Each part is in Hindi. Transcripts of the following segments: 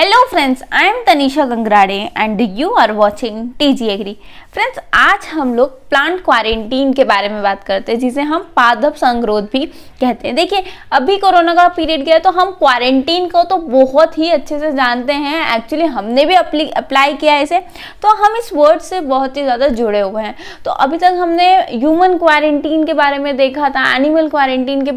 Hello friends I am Tanisha Gangrade and you are watching TG Agri friends आज हम लोग प्लांट क्वारंटीन के बारे में बात करते हैं जिसे हम पादप संगरोध भी कहते हैं देखिए अभी कोरोना का पीरियड गया तो हम क्वारंटीन को तो बहुत ही अच्छे से जानते हैं एक्चुअली हमने भी अप्लाई किया है इसे तो हम इस वर्ड से बहुत ही ज़्यादा जुड़े हुए हैं तो अभी तक हमने ह्यूमन क्वारंटीन के बारे में देखा था एनिमल क्वारंटीन के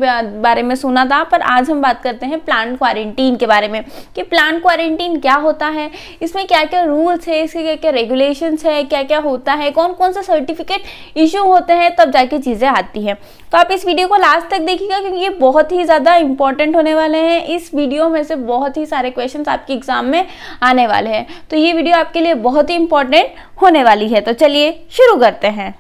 बारे में सुना था पर आज हम बात करते हैं प्लांट क्वारंटीन के बारे में कि प्लांट क्वारंटीन क्वारंटीन क्या होता है इसमें क्या क्या रूल्स है इसके क्या क्या रेगुलेशन है क्या क्या होता है कौन कौन सा सर्टिफिकेट इशू होते हैं तब जाके चीज़ें आती हैं तो आप इस वीडियो को लास्ट तक देखिएगा क्योंकि ये बहुत ही ज़्यादा इंपॉर्टेंट होने वाले हैं इस वीडियो में से बहुत ही सारे क्वेश्चन आपके एग्जाम में आने वाले हैं तो ये वीडियो आपके लिए बहुत ही इंपॉर्टेंट होने वाली है तो चलिए शुरू करते हैं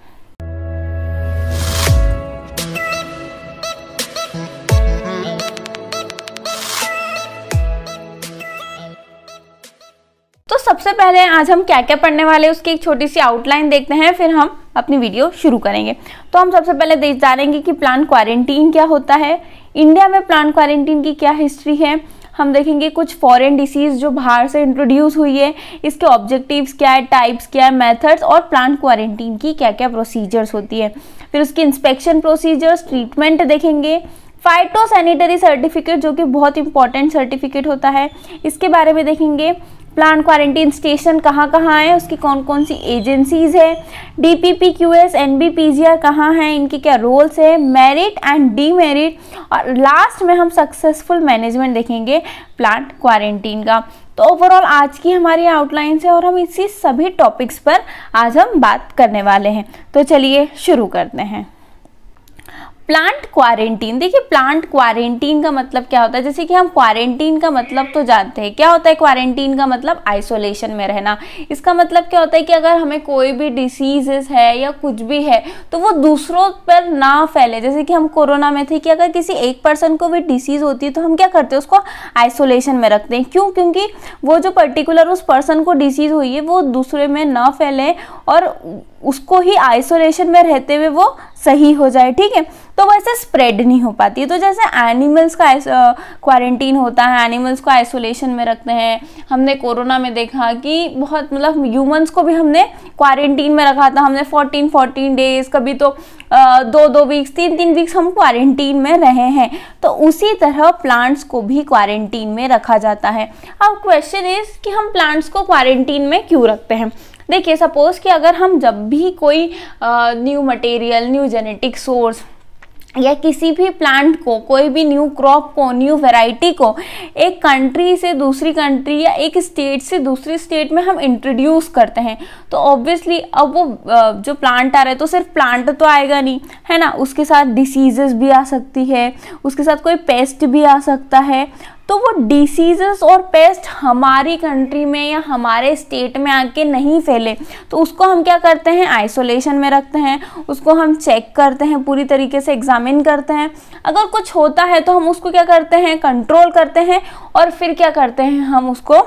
तो सबसे पहले आज हम क्या क्या पढ़ने वाले उसकी एक छोटी सी आउटलाइन देखते हैं फिर हम अपनी वीडियो शुरू करेंगे तो हम सबसे पहले जानेंगे कि प्लान क्वारंटीन क्या होता है इंडिया में प्लान क्वारंटीन की क्या हिस्ट्री है हम देखेंगे कुछ फॉरेन डिसीज जो बाहर से इंट्रोड्यूस हुई है इसके ऑब्जेक्टिव्स क्या है टाइप्स क्या है मेथड्स और प्लांट क्वारंटीन की क्या क्या प्रोसीजर्स होती है फिर उसकी इंस्पेक्शन प्रोसीजर्स ट्रीटमेंट देखेंगे फाइटोसैनिटरी सर्टिफिकेट जो कि बहुत इंपॉर्टेंट सर्टिफिकेट होता है इसके बारे में देखेंगे प्लांट क्वारंटीन स्टेशन कहाँ कहाँ है उसकी कौन कौन सी एजेंसीज है D P P Q S N B P G R कहाँ हैं इनके क्या रोल्स है मेरिट एंड डीमेरिट और लास्ट में हम सक्सेसफुल मैनेजमेंट देखेंगे प्लांट क्वारंटीन का तो ओवरऑल आज की हमारी आउटलाइन है और हम इसी सभी टॉपिक्स पर आज हम बात करने वाले हैं तो चलिए शुरू करते हैं प्लांट क्वारंटीन देखिए प्लांट क्वारंटीन का मतलब क्या होता है जैसे कि हम क्वारंटीन का मतलब तो जानते हैं क्या होता है क्वारंटीन का मतलब आइसोलेशन में रहना इसका मतलब क्या होता है कि अगर हमें कोई भी डिसीजेस है या कुछ भी है तो वो दूसरों पर ना फैले जैसे कि हम कोरोना में थे कि अगर किसी एक पर्सन को भी डिसीज़ होती है तो हम क्या करते हैं उसको आइसोलेशन में रखते हैं क्यों क्योंकि वो जो पर्टिकुलर उस पर्सन को डिसीज़ हुई है वो दूसरे में ना फैले और उसको ही आइसोलेशन में रहते हुए वो सही हो जाए ठीक है तो वैसे स्प्रेड नहीं हो पाती है तो जैसे एनिमल्स का क्वारंटीन होता है एनिमल्स को आइसोलेशन में रखते हैं हमने कोरोना में देखा कि बहुत मतलब ह्यूमंस को भी हमने क्वारंटीन में रखा था हमने 14 14 डेज कभी तो आ, दो दो वीक्स तीन तीन वीक्स हम क्वारंटीन में रहे हैं तो उसी तरह प्लांट्स को भी क्वारंटीन में रखा जाता है अब क्वेश्चन इज़ कि हम प्लांट्स को क्वारंटीन में क्यों रखते हैं देखिए सपोज़ कि अगर हम जब भी कोई new material new genetic source या किसी भी प्लांट को कोई भी न्यू क्रॉप को न्यू वैरायटी को एक कंट्री से दूसरी कंट्री या एक स्टेट से दूसरी स्टेट में हम इंट्रोड्यूस करते हैं तो ऑब्वियसली अब वो जो प्लांट आ रहा है तो सिर्फ प्लांट तो आएगा नहीं है ना उसके साथ डिसीजेस भी आ सकती है उसके साथ कोई पेस्ट भी आ सकता है तो वो डिसीजेस और पेस्ट हमारी कंट्री में या हमारे स्टेट में आके नहीं फैले तो उसको हम क्या करते हैं आइसोलेशन में रखते हैं उसको हम चेक करते हैं पूरी तरीके से एग्जामिन करते हैं अगर कुछ होता है तो हम उसको क्या करते हैं कंट्रोल करते हैं और फिर क्या करते हैं हम उसको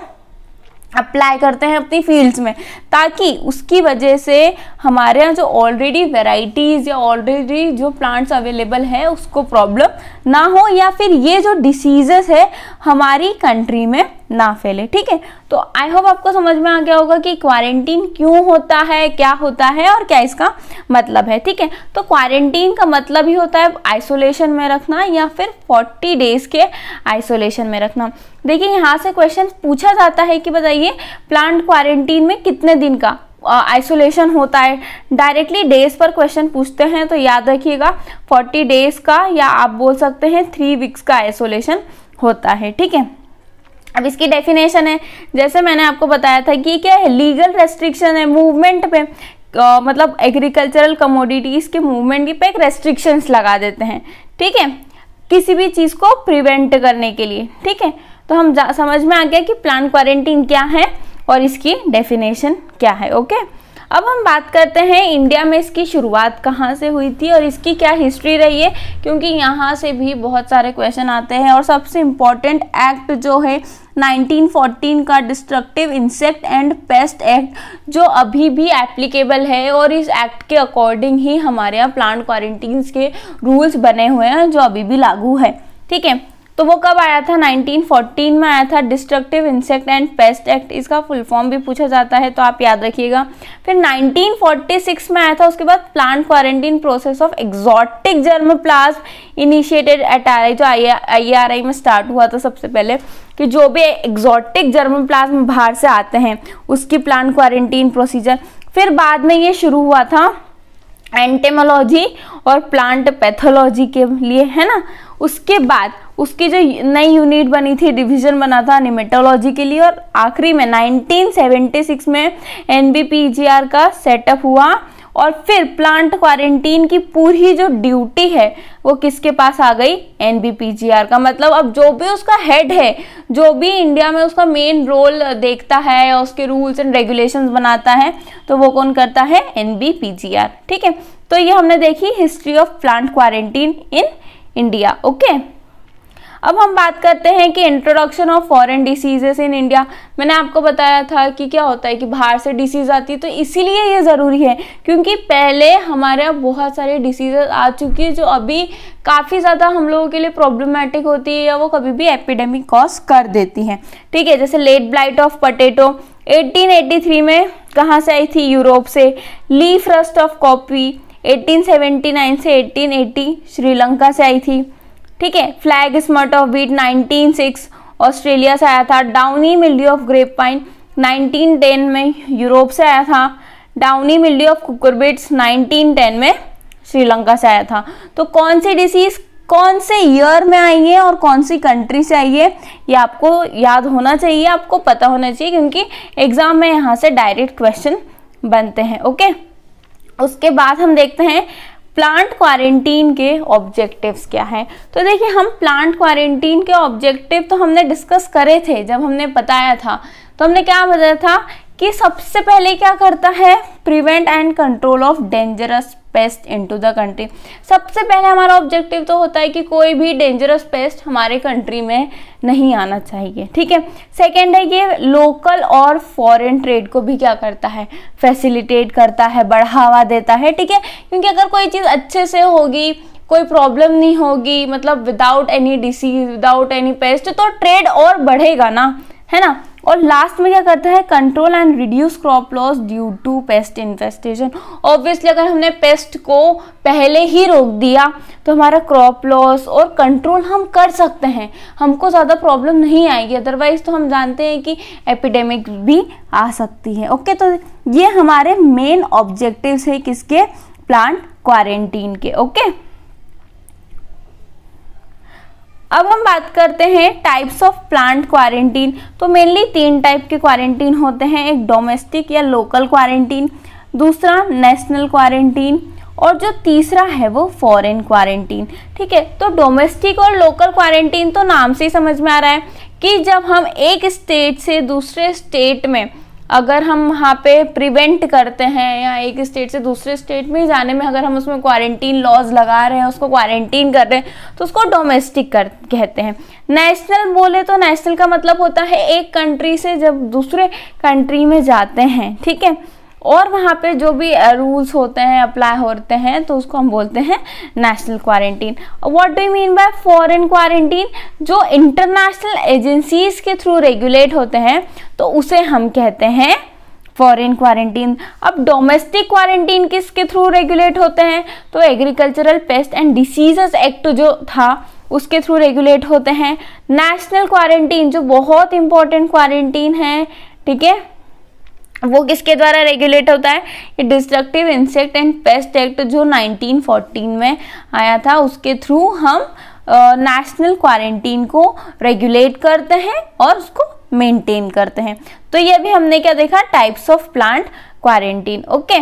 अप्लाई करते हैं अपनी फील्ड्स में ताकि उसकी वजह से हमारे यहाँ जो ऑलरेडी वेराइटीज़ या ऑलरेडी जो प्लांट्स अवेलेबल है उसको प्रॉब्लम ना हो या फिर ये जो डिसीजेस है हमारी कंट्री में ना फैले ठीक है तो आई होप आपको समझ में आ गया होगा कि क्वारंटीन क्यों होता है क्या होता है और क्या इसका मतलब है ठीक है तो क्वारंटीन का मतलब ही होता है आइसोलेशन में रखना या फिर 40 डेज के आइसोलेशन में रखना देखिए यहाँ से क्वेश्चन पूछा जाता है कि बताइए प्लांट क्वारंटीन में कितने दिन का आइसोलेशन होता है डायरेक्टली डेज पर क्वेश्चन पूछते हैं तो याद रखिएगा फोर्टी डेज का या आप बोल सकते हैं थ्री वीक्स का आइसोलेशन होता है ठीक है अब इसकी डेफिनेशन है जैसे मैंने आपको बताया था कि क्या है लीगल रेस्ट्रिक्शन है मूवमेंट पे आ, मतलब एग्रीकल्चरल कमोडिटीज़ के मूवमेंट पे एक रेस्ट्रिक्शंस लगा देते हैं ठीक है किसी भी चीज़ को प्रिवेंट करने के लिए ठीक है तो हम समझ में आ गया कि प्लान क्वारंटीन क्या है और इसकी डेफिनेशन क्या है ओके अब हम बात करते हैं इंडिया में इसकी शुरुआत कहाँ से हुई थी और इसकी क्या हिस्ट्री रही है क्योंकि यहाँ से भी बहुत सारे क्वेश्चन आते हैं और सबसे इम्पॉर्टेंट एक्ट जो है 1914 का destructive insect and pest act जो अभी भी एप्लीकेबल है और इस एक्ट के अकॉर्डिंग ही हमारे यहाँ प्लांट क्वारंटीन्स के रूल्स बने हुए हैं जो अभी भी लागू है ठीक है तो वो कब आया था 1914 में आया था destructive insect and pest act इसका फुल फॉर्म भी पूछा जाता है तो आप याद रखिएगा फिर 1946 में आया था उसके बाद plant quarantine process of exotic germ plasm initiated at R जो आई आई आर में स्टार्ट हुआ था सबसे पहले कि जो भी एक्सॉटिक जर्म प्लाज्म बाहर से आते हैं उसकी प्लांट क्वारंटीन प्रोसीजर फिर बाद में ये शुरू हुआ था एंटेमोलॉजी और प्लांट पैथोलॉजी के लिए है ना उसके बाद उसकी जो नई यूनिट बनी थी डिवीजन बना था निमेटोलॉजी के लिए और आखिरी में 1976 में एन का सेटअप हुआ और फिर प्लांट क्वारंटीन की पूरी जो ड्यूटी है वो किसके पास आ गई एन का मतलब अब जो भी उसका हेड है जो भी इंडिया में उसका मेन रोल देखता है या उसके रूल्स एंड रेगुलेशंस बनाता है तो वो कौन करता है एन ठीक है तो ये हमने देखी history of plant quarantine in India okay अब हम बात करते हैं कि introduction of foreign diseases in India मैंने आपको बताया था कि क्या होता है कि बाहर से डिसीज आती है तो इसीलिए ये ज़रूरी है क्योंकि पहले हमारे यहाँ बहुत सारे डिसीजेज आ चुकी है जो अभी काफ़ी ज़्यादा हम लोगों के लिए प्रॉब्लमेटिक होती है या वो कभी भी एपिडेमिक कॉज कर देती हैं ठीक है जैसे लेट ब्लाइट ऑफ पटेटो 1883 में कहाँ से आई थी यूरोप से लीफ रस्ट ऑफ कॉपी 1879 से 1880 श्रीलंका से आई थी ठीक है flag smut of wheat 196 Australia से आया था downy mildew of grapevine ten में यूरोप से आया था डाउनी मिल्डी ऑफ कुकुरबिट्स 1910 में श्रीलंका से आया था तो कौन सी डिसीज कौन से ईयर में आई है और कौन सी कंट्री से आई है ये आपको याद होना चाहिए आपको पता होना चाहिए क्योंकि एग्जाम में यहाँ से डायरेक्ट क्वेश्चन बनते हैं ओके उसके बाद हम देखते हैं प्लांट क्वारंटीन के ऑब्जेक्टिव्स क्या है तो देखिए हम प्लांट क्वारंटीन के ऑब्जेक्टिव तो हमने डिस्कस करे थे जब हमने बताया था तो हमने क्या बताया था कि सबसे पहले क्या करता है prevent and control of dangerous pest into the country सबसे पहले हमारा ऑब्जेक्टिव तो होता है कि कोई भी डेंजरस पेस्ट हमारे कंट्री में नहीं आना चाहिए ठीक है सेकेंड है ये लोकल और फॉरेन ट्रेड को भी क्या करता है फैसिलिटेट करता है बढ़ावा देता है ठीक है क्योंकि अगर कोई चीज़ अच्छे से होगी कोई प्रॉब्लम नहीं होगी मतलब without any disease without any pest तो ट्रेड और बढ़ेगा ना है ना और लास्ट में क्या करता है control and reduce crop loss due to pest infestation obviously अगर हमने पेस्ट को पहले ही रोक दिया तो हमारा क्रॉप लॉस और कंट्रोल हम कर सकते हैं हमको ज़्यादा प्रॉब्लम नहीं आएगी अदरवाइज तो हम जानते हैं कि एपिडेमिक भी आ सकती है ओके तो ये हमारे मेन ऑब्जेक्टिव है किसके प्लांट क्वारंटीन के ओके अब हम बात करते हैं टाइप्स ऑफ प्लांट क्वारंटीन तो मेनली तीन टाइप के क्वारंटीन होते हैं एक डोमेस्टिक या लोकल क्वारंटीन दूसरा नेशनल क्वारंटीन और जो तीसरा है वो फॉरेन क्वारंटीन ठीक है तो डोमेस्टिक और लोकल क्वारंटीन तो नाम से ही समझ में आ रहा है कि जब हम एक स्टेट से दूसरे स्टेट में अगर हम वहाँ पे प्रिवेंट करते हैं या एक स्टेट से दूसरे स्टेट में जाने में अगर हम उसमें क्वारंटीन लॉज लगा रहे हैं उसको क्वारंटीन कर रहे हैं तो उसको डोमेस्टिक कर कहते हैं नेशनल बोले तो नेशनल का मतलब होता है एक कंट्री से जब दूसरे कंट्री में जाते हैं ठीक है और वहाँ पे जो भी रूल्स होते हैं अप्लाई होते हैं तो उसको हम बोलते हैं national quarantine what do mean by foreign quarantine जो इंटरनेशनल एजेंसीज के थ्रू रेगुलेट होते हैं तो उसे हम कहते हैं फॉरेन क्वारंटीन अब डोमेस्टिक क्वारंटीन किसके थ्रू रेगुलेट होते हैं तो agricultural pest and diseases act जो था उसके थ्रू रेगुलेट होते हैं नेशनल क्वारंटीन जो बहुत इंपॉर्टेंट क्वारंटीन है ठीक है वो किसके द्वारा रेगुलेट होता है ये destructive insect and pest act जो 1914 में आया था उसके थ्रू हम नेशनल क्वारंटीन को रेगुलेट करते हैं और उसको मेंटेन करते हैं तो ये भी हमने क्या देखा types of plant quarantine okay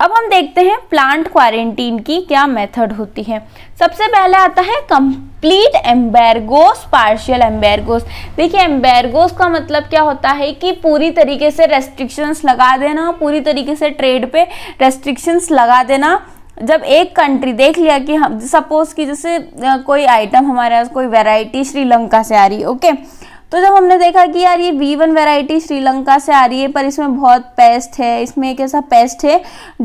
अब हम देखते हैं प्लांट क्वारंटीन की क्या मेथड होती है सबसे पहले आता है कंप्लीट एम्बेरगोस पार्शियल एम्बेरगोस देखिए एम्बेरगोस का मतलब क्या होता है कि पूरी तरीके से रेस्ट्रिक्शंस लगा देना पूरी तरीके से ट्रेड पे रेस्ट्रिक्शंस लगा देना जब एक कंट्री देख लिया कि हम सपोज कि जैसे कोई आइटम हमारे पास कोई वेराइटी श्रीलंका से आ रही है ओके okay? तो जब हमने देखा कि यार ये वी वन वेराइटी श्रीलंका से आ रही है पर इसमें बहुत पेस्ट है इसमें एक ऐसा पेस्ट है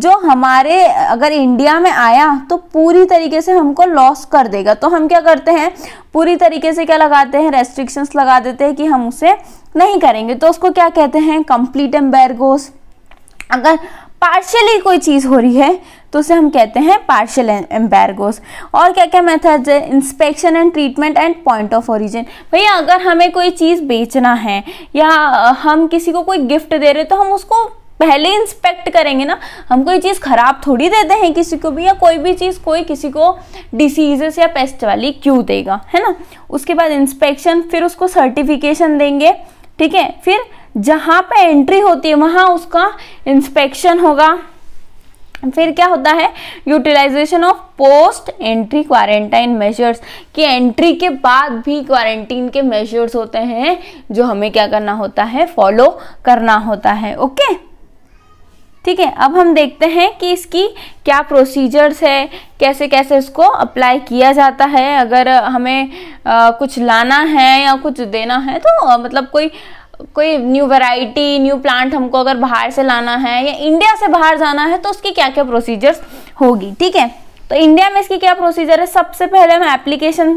जो हमारे अगर इंडिया में आया तो पूरी तरीके से हमको लॉस कर देगा तो हम क्या करते हैं पूरी तरीके से क्या लगाते हैं रेस्ट्रिक्शंस लगा देते हैं कि हम उसे नहीं करेंगे तो उसको क्या कहते हैं कंप्लीट एम्बेरगोस अगर पार्शली कोई चीज़ हो रही है तो उसे हम कहते हैं पार्शियल एम्बेरगोस और क्या क्या मेथड्स है inspection and treatment and point of origin भैया अगर हमें कोई चीज़ बेचना है या हम किसी को कोई गिफ्ट दे रहे तो हम उसको पहले इंस्पेक्ट करेंगे ना हम कोई चीज़ ख़राब थोड़ी देते हैं किसी को भी या कोई भी चीज़ कोई किसी को डिसीजेस या पेस्ट वाली क्यों देगा है ना उसके बाद इंस्पेक्शन फिर उसको सर्टिफिकेशन देंगे ठीक है फिर जहाँ पे एंट्री होती है वहाँ उसका इंस्पेक्शन होगा फिर क्या होता है utilization of post entry quarantine measures कि एंट्री के बाद भी क्वारंटीन के मेजर्स होते हैं जो हमें क्या करना होता है फॉलो करना होता है ओके ठीक है अब हम देखते हैं कि इसकी क्या प्रोसीजर्स है कैसे कैसे इसको अप्लाई किया जाता है अगर हमें आ, कुछ लाना है या कुछ देना है तो मतलब कोई कोई न्यू वैरायटी न्यू प्लांट हमको अगर बाहर से लाना है या इंडिया से बाहर जाना है तो उसकी क्या क्या प्रोसीजर्स होगी ठीक है तो इंडिया में इसकी क्या प्रोसीजर है सबसे पहले हम एप्लीकेशन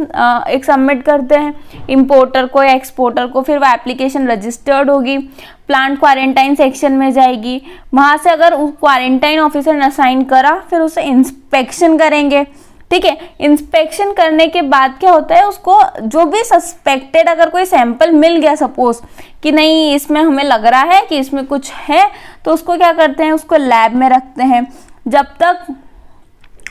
एक सबमिट करते हैं इम्पोर्टर को या एक्सपोर्टर को फिर वह एप्लीकेशन रजिस्टर्ड होगी प्लांट क्वारंटाइन सेक्शन में जाएगी वहाँ से अगर क्वारंटाइन ऑफिसर ने साइन करा फिर उसे इंस्पेक्शन करेंगे ठीक है इंस्पेक्शन करने के बाद क्या होता है उसको जो भी सस्पेक्टेड अगर कोई सैंपल मिल गया सपोज कि नहीं इसमें हमें लग रहा है कि इसमें कुछ है तो उसको क्या करते हैं उसको लैब में रखते हैं जब तक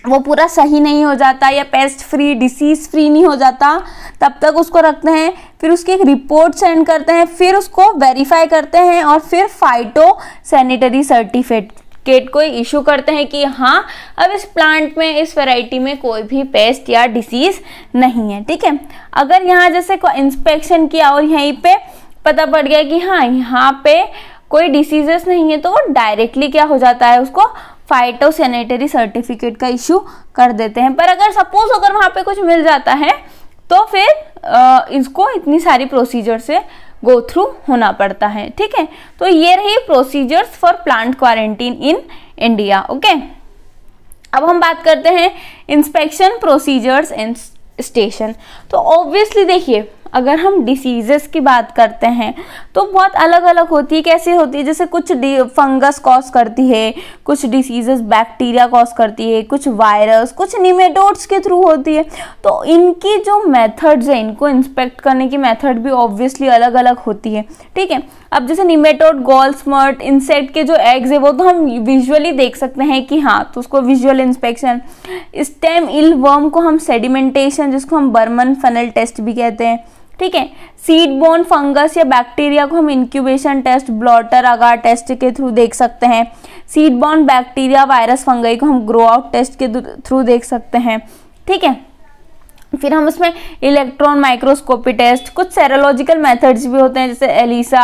वो पूरा सही नहीं हो जाता या पेस्ट फ्री डिसीज़ फ्री नहीं हो जाता तब तक उसको रखते हैं फिर उसकी एक रिपोर्ट सेंड करते हैं फिर उसको वेरीफाई करते हैं और फिर फाइटो सैनिटरी सर्टिफिकेट सर्टिफिकेट को इशू करते हैं कि हाँ अब इस प्लांट में इस वैरायटी में कोई भी पेस्ट या डिसीज़ नहीं है ठीक है अगर यहाँ जैसे इंस्पेक्शन किया और यहीं पे पता पड़ गया कि हाँ यहाँ पे कोई डिसीजेस नहीं है तो वो डायरेक्टली क्या हो जाता है उसको फाइटोसेनेटरी सर्टिफिकेट का इशू कर देते हैं पर अगर सपोज अगर वहाँ पे कुछ मिल जाता है तो फिर आ, इसको इतनी सारी प्रोसीजर से गो थ्रू होना पड़ता है ठीक है तो ये रही procedures for plant quarantine in India okay अब हम बात करते हैं इंस्पेक्शन प्रोसीजर्स इन स्टेशन तो ऑब्वियसली देखिए अगर हम डिसीज़ेस की बात करते हैं तो बहुत अलग अलग होती है कैसे होती है जैसे कुछ फंगस कॉज करती है कुछ डिसीज़ेस बैक्टीरिया कॉज करती है कुछ वायरस कुछ निमेटोड्स के थ्रू होती है तो इनकी जो मेथड्स हैं इनको इंस्पेक्ट करने की मेथड भी ऑब्वियसली अलग अलग होती है ठीक है अब जैसे निमेटोड गोल स्मर्ट इंसेक्ट के जो एग्स है वो तो हम विजुअली देख सकते हैं कि हाँ तो उसको visual inspection stem eelworm को हम सेडिमेंटेशन जिसको हम बर्मन फनल टेस्ट भी कहते हैं ठीक है सीड बोन फंगस या बैक्टीरिया को हम incubation test blotter agar test के थ्रू देख सकते हैं seed borne bacteria virus fungi को हम ग्रो आउट टेस्ट के थ्रू देख सकते हैं ठीक है फिर हम उसमें इलेक्ट्रॉन माइक्रोस्कोपी टेस्ट कुछ सेरोलॉजिकल मेथड्स भी होते हैं जैसे एलिसा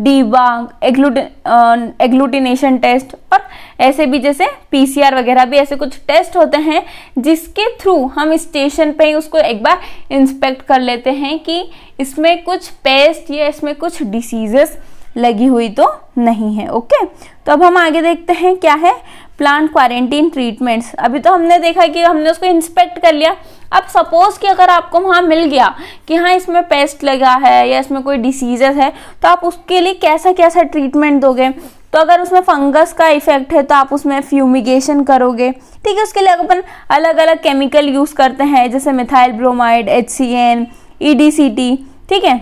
डीबा एग्लूटिन अं, एग्लूटिनेशन टेस्ट और ऐसे भी जैसे पीसीआर वगैरह भी ऐसे कुछ टेस्ट होते हैं जिसके थ्रू हम स्टेशन पे ही उसको एक बार इंस्पेक्ट कर लेते हैं कि इसमें कुछ पेस्ट या इसमें कुछ डिसीजेस लगी हुई तो नहीं है ओके तो अब हम आगे देखते हैं क्या है प्लांट क्वारंटीन ट्रीटमेंट्स अभी तो हमने देखा कि हमने उसको इंस्पेक्ट कर लिया अब सपोज कि अगर आपको वहाँ मिल गया कि हाँ इसमें पेस्ट लगा है या इसमें कोई डिसीजेस है तो आप उसके लिए कैसा कैसा ट्रीटमेंट दोगे तो अगर उसमें फंगस का इफेक्ट है तो आप उसमें फ्यूमिगेशन करोगे ठीक है उसके लिए अपन अलग अलग केमिकल यूज़ करते हैं जैसे methyl bromide H C N E D C T ठीक है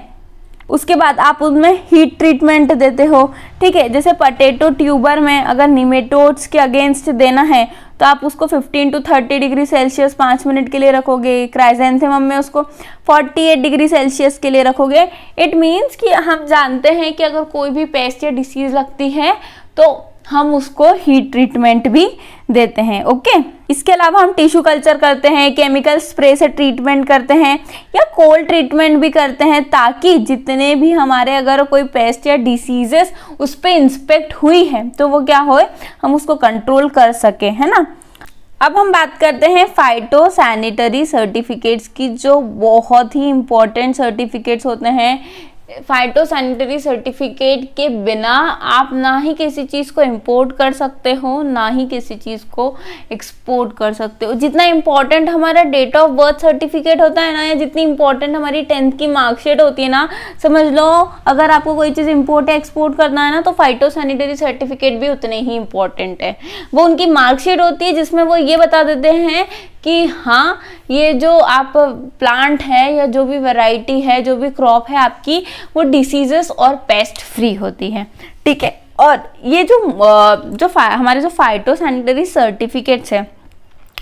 उसके बाद आप उनमें हीट ट्रीटमेंट देते हो ठीक है जैसे पटेटो ट्यूबर में अगर निमेटोड्स के अगेंस्ट देना है तो आप उसको 15 टू 30 डिग्री सेल्सियस पाँच मिनट के लिए रखोगे क्राइजेंथेमम में उसको 48 डिग्री सेल्सियस के लिए रखोगे इट मीन्स कि हम जानते हैं कि अगर कोई भी पेस्ट या डिसीज़ लगती है तो हम उसको हीट ट्रीटमेंट भी देते हैं ओके इसके अलावा हम टिश्यू कल्चर करते हैं केमिकल स्प्रे से ट्रीटमेंट करते हैं या कोल्ड ट्रीटमेंट भी करते हैं ताकि जितने भी हमारे अगर कोई पेस्ट या डिसीजेस उस पर इंस्पेक्ट हुई है तो वो क्या हो हम उसको कंट्रोल कर सकें है ना अब हम बात करते हैं फाइटो सैनिटरी सर्टिफिकेट्स की जो बहुत ही इम्पोर्टेंट सर्टिफिकेट्स होते हैं फाइटोसैनिटरी सर्टिफिकेट के बिना आप ना ही किसी चीज़ को इंपोर्ट कर सकते हो ना ही किसी चीज़ को एक्सपोर्ट कर सकते हो जितना इम्पोर्टेंट हमारा डेट ऑफ बर्थ सर्टिफिकेट होता है ना या जितनी इम्पोर्टेंट हमारी टेंथ की मार्कशीट होती है ना समझ लो अगर आपको कोई चीज़ इम्पोर्ट या एक्सपोर्ट करना है ना तो फाइटोसैनिटरी सर्टिफिकेट भी उतने ही इम्पोर्टेंट है वो उनकी मार्कशीट होती है जिसमें वो ये बता देते हैं कि हाँ ये जो आप प्लांट है या जो भी वैरायटी है जो भी क्रॉप है आपकी वो डिसीजेस और पेस्ट फ्री होती है ठीक है और ये जो जो हमारे जो फाइटो सैनिटरी सर्टिफिकेट्स हैं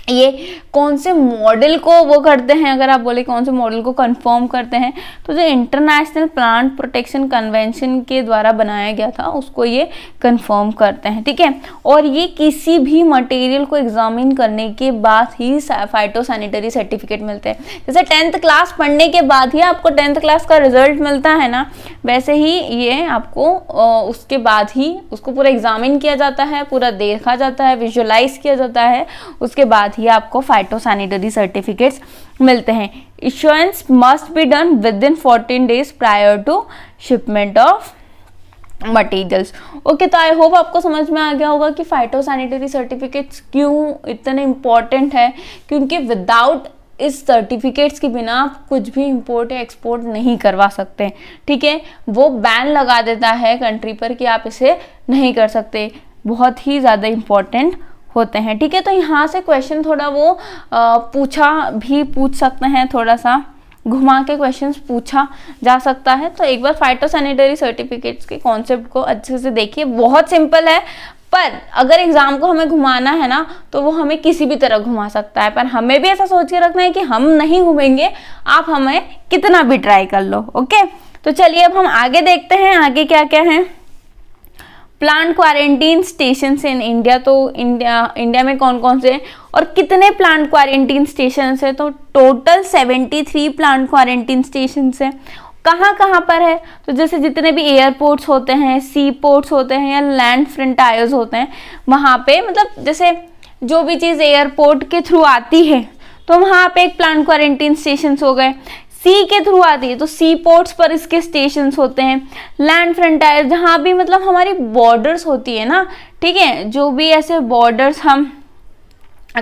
ये कौन से मॉडल को वो करते हैं अगर आप बोले कौन से मॉडल को कंफर्म करते हैं तो जो इंटरनेशनल प्लांट प्रोटेक्शन कन्वेंशन के द्वारा बनाया गया था उसको ये कंफर्म करते हैं ठीक है और ये किसी भी मटेरियल को एग्जामिन करने के बाद ही फाइटोसैनिटरी सर्टिफिकेट मिलते हैं जैसे टेंथ क्लास पढ़ने के बाद ही आपको टेंथ क्लास का रिजल्ट मिलता है ना वैसे ही ये आपको उसके बाद ही उसको पूरा एग्जामिन किया जाता है पूरा देखा जाता है विजुअलाइज किया जाता है उसके बाद साथ ही आपको फाइटोसैनिटरी सर्टिफिकेट्स मिलते हैं insurance must be done within fourteen days prior to shipment of materials okay तो आई होप आपको समझ में आ गया होगा कि फाइटोसैनिटरी सर्टिफिकेट्स क्यों इतने इम्पॉर्टेंट है क्योंकि विदाउट इस सर्टिफिकेट्स के बिना आप कुछ भी इंपोर्ट या एक्सपोर्ट नहीं करवा सकते ठीक है वो बैन लगा देता है कंट्री पर कि आप इसे नहीं कर सकते बहुत ही ज़्यादा इम्पोर्टेंट होते हैं ठीक है तो यहाँ से क्वेश्चन थोड़ा वो आ, पूछा भी पूछ सकते हैं थोड़ा सा घुमा के क्वेश्चंस पूछा जा सकता है तो एक बार फाइटोसैनिटरी सर्टिफिकेट्स के कॉन्सेप्ट को अच्छे से देखिए बहुत सिंपल है पर अगर एग्जाम को हमें घुमाना है ना तो वो हमें किसी भी तरह घुमा सकता है पर हमें भी ऐसा सोच के रखना है कि हम नहीं घूमेंगे आप हमें कितना भी ट्राई कर लो ओके तो चलिए अब हम आगे देखते हैं आगे क्या क्या है plant quarantine station in India तो इंडिया इंडिया में कौन कौन से हैं और कितने प्लांट क्वारंटीन स्टेशन हैं तो टोटल 73 प्लांट क्वारंटीन स्टेशन हैं कहाँ कहाँ पर है तो जैसे जितने भी एयरपोर्ट्स होते हैं सी पोर्ट्स होते हैं या लैंड फ्रंटायर्स होते हैं वहाँ पे मतलब जैसे जो भी चीज़ एयरपोर्ट के थ्रू आती है तो वहाँ पे एक प्लांट क्वारंटीन स्टेशन हो गए सी के थ्रू आती है तो सी पोर्ट्स पर इसके स्टेशन होते हैं लैंड फ्रंटायर जहाँ भी मतलब हमारी बॉर्डर्स होती है ना ठीक है जो भी ऐसे बॉर्डर्स हम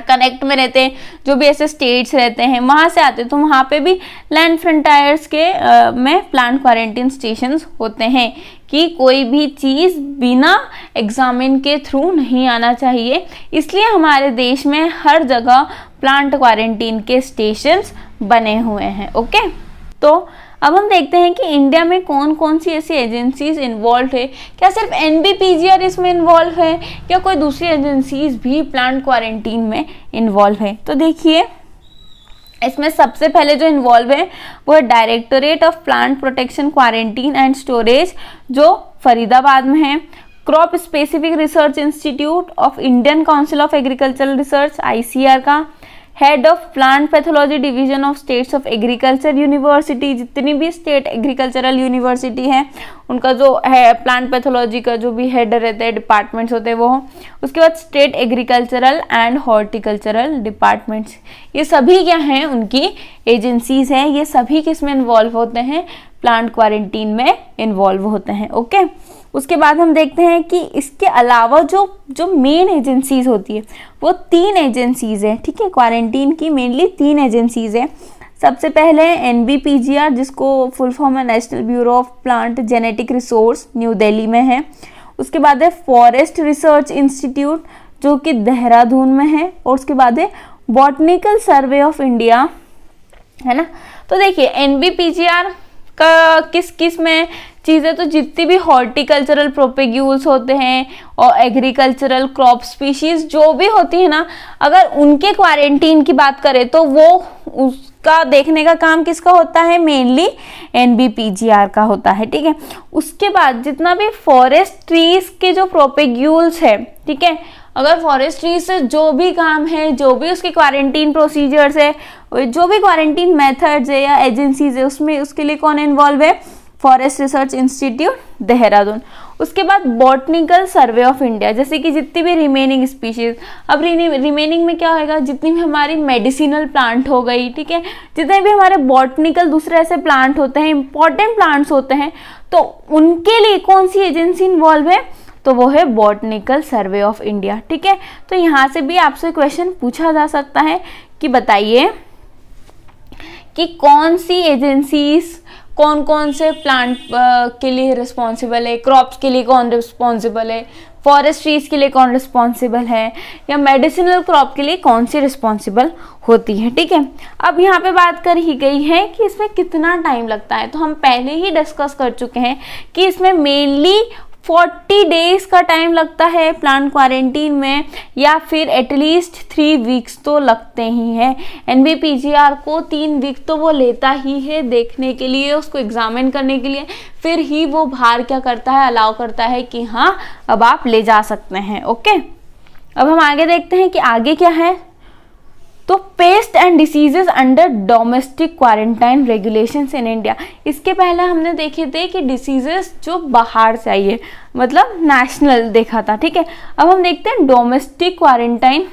कनेक्ट में रहते हैं जो भी ऐसे स्टेट्स रहते हैं वहाँ से आते हैं तो वहाँ पे भी लैंड फ्रंटायर्स के आ, में प्लान क्वारंटीन स्टेशन होते हैं कि कोई भी चीज़ बिना एग्जामिन के थ्रू नहीं आना चाहिए इसलिए हमारे देश में हर जगह प्लांट क्वारंटीन के स्टेशंस बने हुए हैं ओके तो अब हम देखते हैं कि इंडिया में कौन कौन सी ऐसी एजेंसीज इन्वॉल्व है क्या सिर्फ एन इसमें इन्वॉल्व है या कोई दूसरी एजेंसीज भी प्लांट क्वारंटीन में इन्वॉल्व है तो देखिए इसमें सबसे पहले जो इन्वॉल्व है वो है directorate of plant protection quarantine and storage जो फरीदाबाद में है crop specific research institute of Indian council of agricultural research ICAR का head of plant pathology division of states of agriculture university जितनी भी स्टेट एग्रीकल्चरल यूनिवर्सिटी है उनका जो है प्लांट पैथोलॉजी का जो भी हेड रहता है डिपार्टमेंट्स होते हैं वो उसके बाद state agricultural and horticultural departments ये सभी क्या हैं उनकी एजेंसीज हैं ये सभी किस में इन्वॉल्व होते हैं प्लांट क्वारंटीन में इन्वॉल्व होते हैं ओके okay? उसके बाद हम देखते हैं कि इसके अलावा जो जो मेन एजेंसीज़ होती है वो तीन एजेंसीज़ हैं ठीक है क्वारंटीन की मेनली तीन एजेंसीज़ हैं सबसे पहले एन जिसको फुल फॉर्म है national bureau of plant genetic resource new Delhi में है उसके बाद है फॉरेस्ट रिसर्च इंस्टीट्यूट जो कि देहरादून में है और उसके बाद है बॉटनिकल सर्वे ऑफ इंडिया है ना तो देखिए एन किस किस में चीज़ें तो जितनी भी हॉर्टिकल्चरल प्रोपेग्यूल्स होते हैं और एग्रीकल्चरल क्रॉप स्पीशीज़ जो भी होती है ना अगर उनके क्वारंटीन की बात करें तो वो उसका देखने का काम किसका होता है मेनली एन का होता है ठीक है उसके बाद जितना भी फॉरेस्ट ट्रीज़ के जो प्रोपेग्यूल्स है ठीक है अगर फॉरेस्ट्री से जो भी काम है जो भी उसके क्वारंटीन प्रोसीजर्स है जो भी क्वारंटीन मेथड्स है या एजेंसीज है उसमें उसके लिए कौन इन्वॉल्व है फॉरेस्ट रिसर्च इंस्टीट्यूट देहरादून उसके बाद बॉटनिकल सर्वे ऑफ इंडिया जैसे कि जितनी भी रिमेनिंग स्पीशीज अब रिमेनिंग में क्या होएगा जितनी भी हमारी मेडिसिनल प्लांट हो गई ठीक है जितने भी हमारे बॉटनिकल दूसरे ऐसे प्लांट होते हैं इंपॉर्टेंट प्लांट्स होते हैं तो उनके लिए कौन सी एजेंसी इन्वॉल्व है तो वो है बॉटनिकल सर्वे ऑफ इंडिया ठीक है तो यहाँ से भी आपसे क्वेश्चन पूछा जा सकता है कि बताइए कि कौन सी एजेंसीज कौन कौन से प्लांट के लिए रिस्पॉन्सिबल है क्रॉप्स के लिए कौन रिस्पॉन्सिबल है फॉरेस्ट्रीज के लिए कौन रिस्पॉन्सिबल है या मेडिसिनल क्रॉप के लिए कौन सी रिस्पॉन्सिबल होती है ठीक है अब यहाँ पे बात कर ही गई है कि इसमें कितना टाइम लगता है तो हम पहले ही डिस्कस कर चुके हैं कि इसमें मेनली 40 डेज का टाइम लगता है प्लांट क्वारंटीन में या फिर एटलीस्ट थ्री वीक्स तो लगते ही हैं एन को तीन वीक तो वो लेता ही है देखने के लिए उसको एग्जामिन करने के लिए फिर ही वो बाहर क्या करता है अलाउ करता है कि हाँ अब आप ले जा सकते हैं ओके अब हम आगे देखते हैं कि आगे क्या है तो pest and diseases under domestic quarantine regulation in India इसके पहले हमने देखे थे कि डिसीजेस जो बाहर से आई है मतलब नेशनल देखा था ठीक है अब हम देखते हैं डोमेस्टिक क्वारंटाइन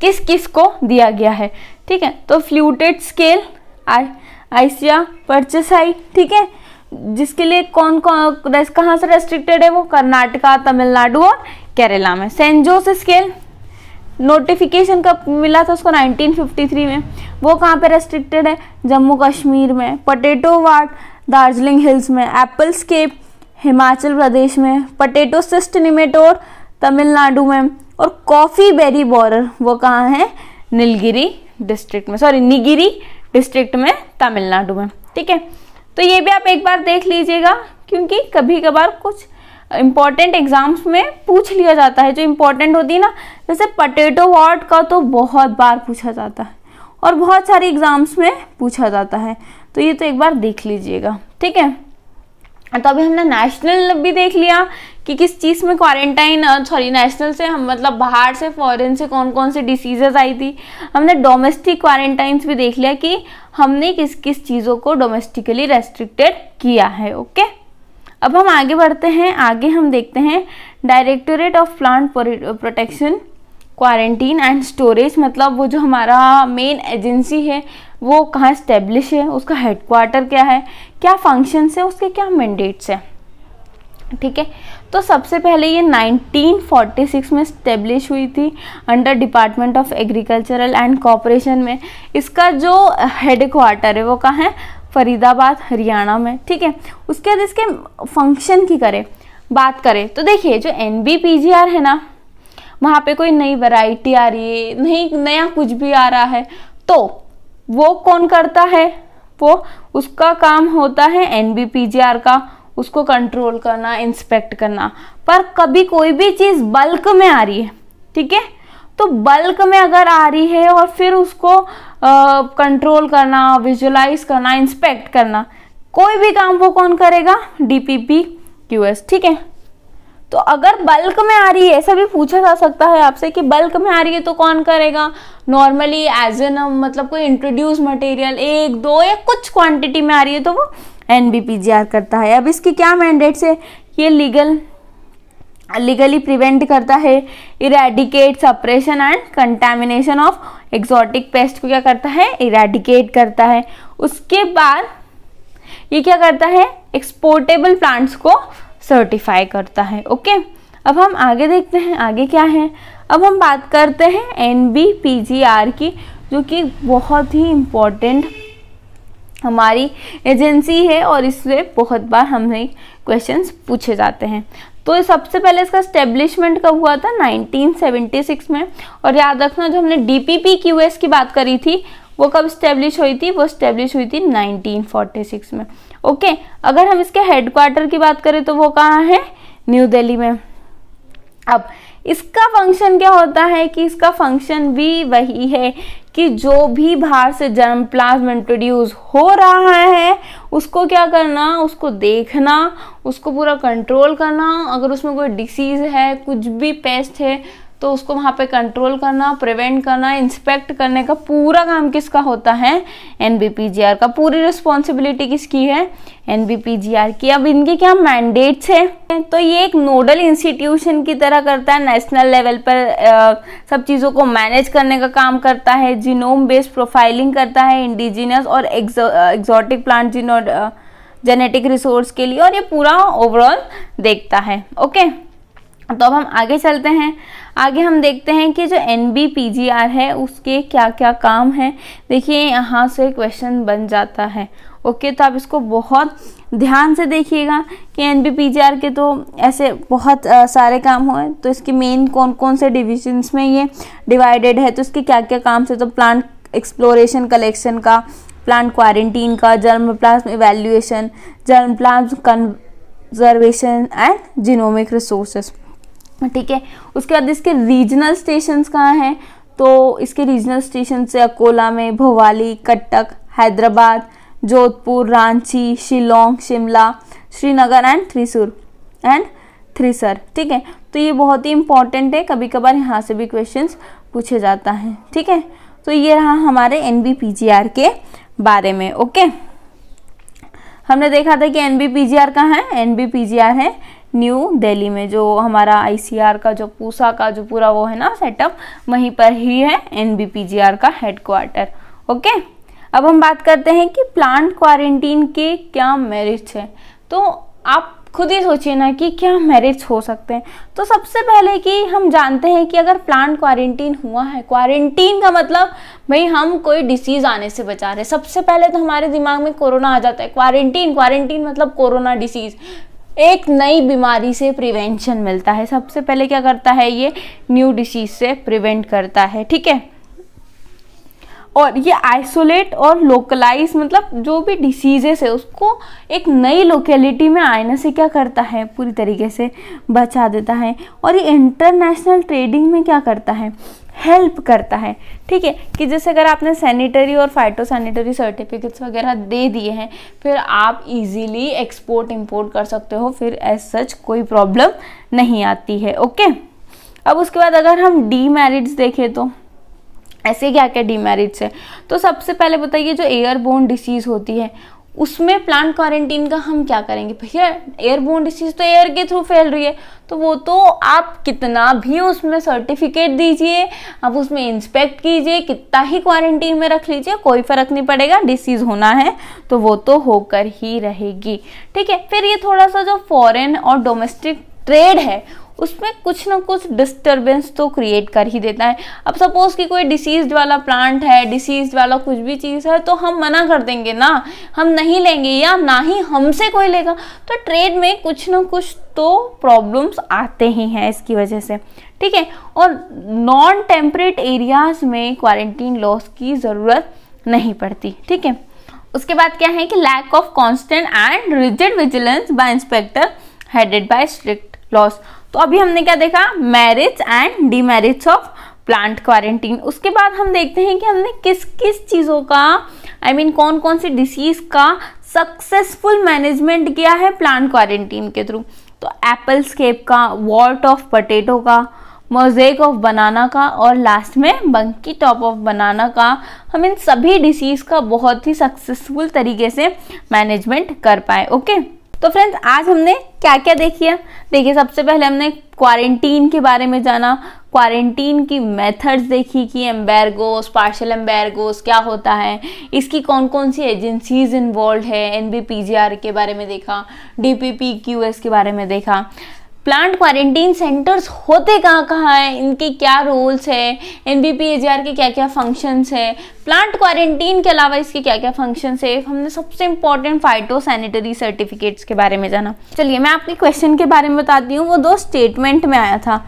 किस किस को दिया गया है ठीक है तो फ्लूटेड स्केल आइसिया परचेस आई ठीक है जिसके लिए कौन कौन कहाँ से रेस्ट्रिक्टेड है वो कर्नाटका तमिलनाडु और केरला में सेंजोस स्केल नोटिफिकेशन कब मिला था उसको 1953 में वो कहाँ पे रेस्ट्रिक्टेड है जम्मू कश्मीर में पटेटो वाट दार्जिलिंग हिल्स में एप्पल स्केप हिमाचल प्रदेश में पटेटो सिस्ट निमेटोर तमिलनाडु में और कॉफ़ी बेरी बॉर्डर वो कहाँ है नीलगिरी डिस्ट्रिक्ट में सॉरी निगिरी डिस्ट्रिक्ट में तमिलनाडु में ठीक है तो ये भी आप एक बार देख लीजिएगा क्योंकि कभी कभार कुछ इम्पॉर्टेंट एग्जाम्स में पूछ लिया जाता है जो इम्पोर्टेंट होती है ना जैसे पटेटो वार्ड का तो बहुत बार पूछा जाता है और बहुत सारे एग्ज़ाम्स में पूछा जाता है तो ये तो एक बार देख लीजिएगा ठीक है तो अभी हमने नेशनल भी देख लिया कि किस चीज़ में क्वारंटाइन सॉरी नेशनल से हम मतलब बाहर से फॉरेन से कौन कौन सी डिसीजेज आई थी हमने डोमेस्टिक क्वारंटाइन भी देख लिया कि हमने किस किस चीज़ों को डोमेस्टिकली रेस्ट्रिक्टेड किया है ओके okay? अब हम आगे बढ़ते हैं आगे हम देखते हैं directorate of plant protection quarantine and storage मतलब वो जो हमारा मेन एजेंसी है वो कहाँ इस्टेब्लिश है उसका हेडक्वार्टर क्या है क्या फंक्शंस है उसके क्या मैंडेट्स हैं ठीक है तो सबसे पहले ये 1946 में इस्टेब्लिश हुई थी under department of agricultural and cooperation में इसका जो हेड क्वार्टर है वो कहाँ है फरीदाबाद हरियाणा में ठीक है उसके बाद इसके फंक्शन की करें बात करें तो देखिए जो एन है ना वहाँ पे कोई नई वैरायटी आ रही है नहीं नया कुछ भी आ रहा है तो वो कौन करता है वो उसका काम होता है एन का उसको कंट्रोल करना इंस्पेक्ट करना पर कभी कोई भी चीज़ बल्क में आ रही है ठीक है तो बल्क में अगर आ रही है और फिर उसको कंट्रोल करना विजुलाइज करना इंस्पेक्ट करना कोई भी काम वो कौन करेगा डीपीपी क्यूएस ठीक है तो अगर बल्क में आ रही है ऐसा भी पूछा जा सकता है आपसे कि बल्क में आ रही है तो कौन करेगा नॉर्मली एज एन मतलब कोई इंट्रोड्यूस मटेरियल एक दो या कुछ क्वांटिटी में आ रही है तो वो एन करता है अब इसकी क्या मैंडेट्स है ये लीगल लीगली प्रिवेंट करता है eradicate suppression and contamination of exotic pest को क्या करता है इरेडिकेट करता है उसके बाद ये क्या करता है एक्सपोर्टेबल प्लांट्स को सर्टिफाई करता है ओके अब हम आगे देखते हैं आगे क्या है अब हम बात करते हैं एन की जो कि बहुत ही इम्पोर्टेंट हमारी एजेंसी है और इससे बहुत बार हमें क्वेश्चंस पूछे जाते हैं तो सबसे पहले इसका स्टेब्लिशमेंट कब हुआ था 1976 में और याद रखना जो हमने D P P Q S की बात करी थी वो कब स्टेब्लिश हुई थी वो स्टेब्लिश हुई थी 1946 में ओके अगर हम इसके हेडक्वार्टर की बात करें तो वो कहाँ है न्यू दिल्ली में अब इसका फंक्शन क्या होता है कि इसका फंक्शन भी वही है कि जो भी बाहर से जर्म प्लाज्मा इंट्रोड्यूस हो रहा है उसको क्या करना उसको देखना उसको पूरा कंट्रोल करना अगर उसमें कोई डिसीज़ है कुछ भी पेस्ट है तो उसको वहाँ पे कंट्रोल करना प्रिवेंट करना इंस्पेक्ट करने का पूरा काम किसका होता है एन का पूरी रिस्पॉन्सिबिलिटी किसकी है एन की अब इनके क्या मैंडेट्स हैं तो ये एक नोडल इंस्टीट्यूशन की तरह करता है नेशनल लेवल पर आ, सब चीज़ों को मैनेज करने का काम करता है जीनोम बेस्ड प्रोफाइलिंग करता है इंडिजिनस और एग्जॉटिक प्लांट जीनो जेनेटिक रिसोर्स के लिए और ये पूरा ओवरऑल देखता है ओके तो अब हम आगे चलते हैं आगे हम देखते हैं कि जो N B P G R है उसके क्या क्या काम हैं देखिए यहाँ से क्वेश्चन बन जाता है ओके तो आप इसको बहुत ध्यान से देखिएगा कि N B P G R के तो ऐसे बहुत आ, सारे काम हुए तो इसके मेन कौन कौन से डिविजन्स में ये डिवाइडेड है तो इसके क्या क्या काम से तो प्लांट एक्सप्लोरेशन कलेक्शन का प्लांट क्वारंटीन का germ plasm evaluation germ plasm conservation and genomic resources ठीक है उसके बाद इसके रीजनल स्टेशन कहाँ हैं तो इसके रीजनल स्टेशन से अकोला में भोवाली कटक हैदराबाद जोधपुर रांची शिलोंग शिमला श्रीनगर एंड थ्रीसुर एंड थ्रीसर ठीक है तो ये बहुत ही इंपॉर्टेंट है कभी कभार यहाँ से भी क्वेश्चंस पूछे जाता है ठीक है तो ये रहा हमारे एन के बारे में ओके हमने देखा था कि N B P G R कहाँ है N B P G R है न्यू दिल्ली में जो हमारा आईसीआर का जो पूसा का जो पूरा वो है ना सेटअप वहीं पर ही है एन का हेडक्वार्टर ओके अब हम बात करते हैं कि प्लांट क्वारंटीन के क्या मेरिट्स हैं तो आप खुद ही सोचिए ना कि क्या मेरिट्स हो सकते हैं तो सबसे पहले कि हम जानते हैं कि अगर प्लांट क्वारंटीन हुआ है क्वारंटीन का मतलब भाई हम कोई डिसीज़ आने से बचा रहे सबसे पहले तो हमारे दिमाग में कोरोना आ जाता है क्वारंटीन क्वारंटीन मतलब कोरोना डिसीज़ एक नई बीमारी से प्रिवेंशन मिलता है सबसे पहले क्या करता है ये न्यू डिसीज से प्रिवेंट करता है ठीक है और ये आइसोलेट और लोकलाइज मतलब जो भी डिसीजेस है उसको एक नई लोकेलिटी में आने से क्या करता है पूरी तरीके से बचा देता है और ये इंटरनेशनल ट्रेडिंग में क्या करता है हेल्प करता है ठीक है कि जैसे अगर आपने सैनिटरी और फाइटो सैनिटरी सर्टिफिकेट्स वगैरह दे दिए हैं फिर आप इजीली एक्सपोर्ट इंपोर्ट कर सकते हो फिर एज सच कोई प्रॉब्लम नहीं आती है ओके अब उसके बाद अगर हम डी मैरिट्स देखें तो ऐसे क्या क्या डीमेरिट्स है तो सबसे पहले बताइए जो एयरबोन डिसीज़ होती है उसमें प्लांट क्वारंटीन का हम क्या करेंगे भैया एयरबोन डिसीज तो एयर के थ्रू फैल रही है तो वो तो आप कितना भी उसमें सर्टिफिकेट दीजिए आप उसमें इंस्पेक्ट कीजिए कितना ही क्वारंटीन में रख लीजिए कोई फ़र्क नहीं पड़ेगा डिसीज़ होना है तो वो तो होकर ही रहेगी ठीक है फिर ये थोड़ा सा जो फॉरेन और डोमेस्टिक ट्रेड है उसमें कुछ ना कुछ डिस्टर्बेंस तो क्रिएट कर ही देता है अब सपोज कि कोई डिसीज वाला प्लांट है डिसीज वाला कुछ भी चीज़ है तो हम मना कर देंगे ना हम नहीं लेंगे या ना ही हमसे कोई लेगा तो ट्रेड में कुछ ना कुछ तो प्रॉब्लम्स आते ही हैं इसकी वजह से ठीक है और नॉन टेम्परेट एरियाज में क्वारंटीन लॉस की ज़रूरत नहीं पड़ती ठीक है उसके बाद क्या है कि lack of constant and rigid vigilance by inspector headed by strict laws तो अभी हमने क्या देखा merits and demerits of plant quarantine उसके बाद हम देखते हैं कि हमने किस किस चीज़ों का आई I मीन mean, कौन कौन सी डिसीज़ का सक्सेसफुल मैनेजमेंट किया है प्लांट क्वारंटीन के थ्रू तो एप्पल स्केप का वॉल्ट ऑफ पटेटो का मोजेक ऑफ बनाना का और लास्ट में बंकी टॉप ऑफ बनाना का हम इन सभी डिसीज़ का बहुत ही सक्सेसफुल तरीके से मैनेजमेंट कर पाए ओके तो फ्रेंड्स आज हमने क्या क्या देखिए देखिए सबसे पहले हमने क्वारंटीन के बारे में जाना क्वारंटीन की मेथड्स देखी कि एम्बेरगोस पार्शल एम्बेरगोस क्या होता है इसकी कौन कौन सी एजेंसीज इन्वॉल्व है एन के बारे में देखा डी के बारे में देखा प्लांट क्वारंटीन सेंटर्स होते कहाँ कहाँ हैं इनके क्या रोल्स हैं एन बी पी के क्या क्या फंक्शंस हैं प्लांट क्वारंटीन के अलावा इसके क्या क्या फंक्शंस है हमने सबसे इंपॉर्टेंट फाइटो सैनिटरी सर्टिफिकेट्स के बारे में जाना चलिए मैं आपके क्वेश्चन के बारे में बताती हूँ वो दो स्टेटमेंट में आया था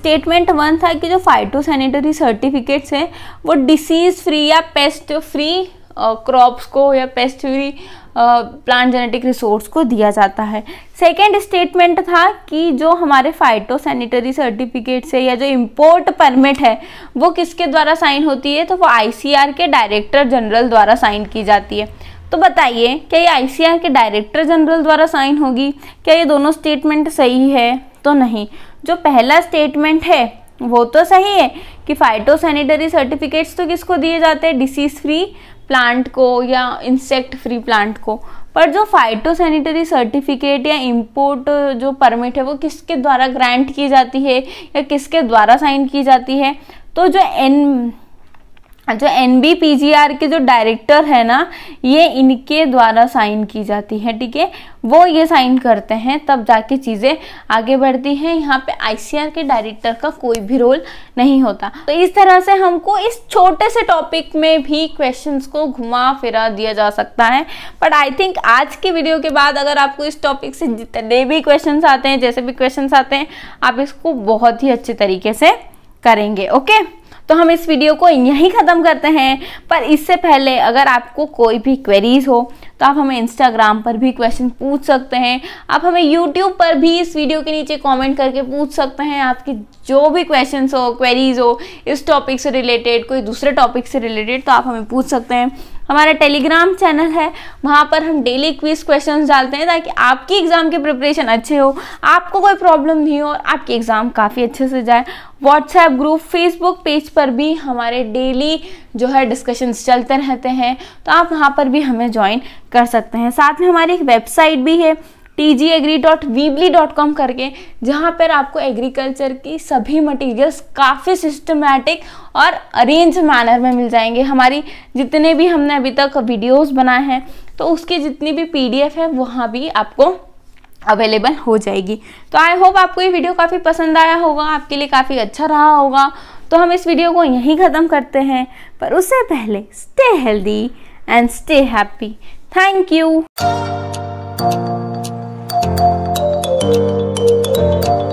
स्टेटमेंट वन था कि जो फाइटो सैनिटरी सर्टिफिकेट्स हैं वो डिसीज़ फ्री या पेस्ट फ्री क्रॉप्स को या pest free plant genetic resource को दिया जाता है सेकेंड स्टेटमेंट था कि जो हमारे फाइटो सैनिटरी सर्टिफिकेट से या जो इम्पोर्ट परमिट है वो किसके द्वारा साइन होती है तो वो आई के डायरेक्टर जनरल द्वारा साइन की जाती है तो बताइए क्या ये आई के डायरेक्टर जनरल द्वारा साइन होगी क्या ये दोनों स्टेटमेंट सही है तो नहीं जो पहला स्टेटमेंट है वो तो सही है कि फाइटो सैनिटरी सर्टिफिकेट्स तो किसको दिए जाते हैं डिसीज फ्री प्लांट को या इंसेक्ट फ्री प्लांट को पर जो फाइटोसैनिटरी सर्टिफिकेट या इंपोर्ट जो परमिट है वो किसके द्वारा ग्रांट की जाती है या किसके द्वारा साइन की जाती है तो जो एन जो N B P G R के जो डायरेक्टर है ना ये इनके द्वारा साइन की जाती है ठीक है वो ये साइन करते हैं तब जाके चीज़ें आगे बढ़ती हैं यहाँ पे आर के डायरेक्टर का कोई भी रोल नहीं होता तो इस तरह से हमको इस छोटे से टॉपिक में भी क्वेश्चंस को घुमा फिरा दिया जा सकता है बट आई थिंक आज के वीडियो के बाद अगर आपको इस टॉपिक से जितने भी क्वेश्चन आते हैं जैसे भी क्वेश्चन आते हैं आप इसको बहुत ही अच्छे तरीके से करेंगे ओके तो हम इस वीडियो को यहीं ख़त्म करते हैं पर इससे पहले अगर आपको कोई भी क्वेरीज हो तो आप हमें इंस्टाग्राम पर भी क्वेश्चन पूछ सकते हैं आप हमें यूट्यूब पर भी इस वीडियो के नीचे कमेंट करके पूछ सकते हैं आपकी जो भी क्वेश्चन हो क्वेरीज हो इस टॉपिक से रिलेटेड कोई दूसरे टॉपिक से रिलेटेड तो आप हमें पूछ सकते हैं हमारा टेलीग्राम चैनल है वहाँ पर हम डेली क्विज क्वेश्चन डालते हैं ताकि आपकी एग्ज़ाम की प्रिपरेशन अच्छे हो आपको कोई प्रॉब्लम नहीं हो और आपकी एग्ज़ाम काफ़ी अच्छे से जाए व्हाट्सएप ग्रुप फेसबुक पेज पर भी हमारे डेली जो है डिस्कशंस चलते रहते हैं तो आप वहाँ पर भी हमें ज्वाइन कर सकते हैं साथ में हमारी एक वेबसाइट भी है T G dot dot com करके जहाँ पर आपको एग्रीकल्चर की सभी मटेरियल्स काफ़ी सिस्टमैटिक और अरेंज मैनर में मिल जाएंगे हमारी जितने भी हमने अभी तक वीडियोस बनाए हैं तो उसकी जितनी भी पीडीएफ है वहाँ भी आपको अवेलेबल हो जाएगी तो आई होप आपको ये वीडियो काफ़ी पसंद आया होगा आपके लिए काफ़ी अच्छा रहा होगा तो हम इस वीडियो को यहीं ख़त्म करते हैं पर उससे पहले stay healthy and stay happy thank you Thank you.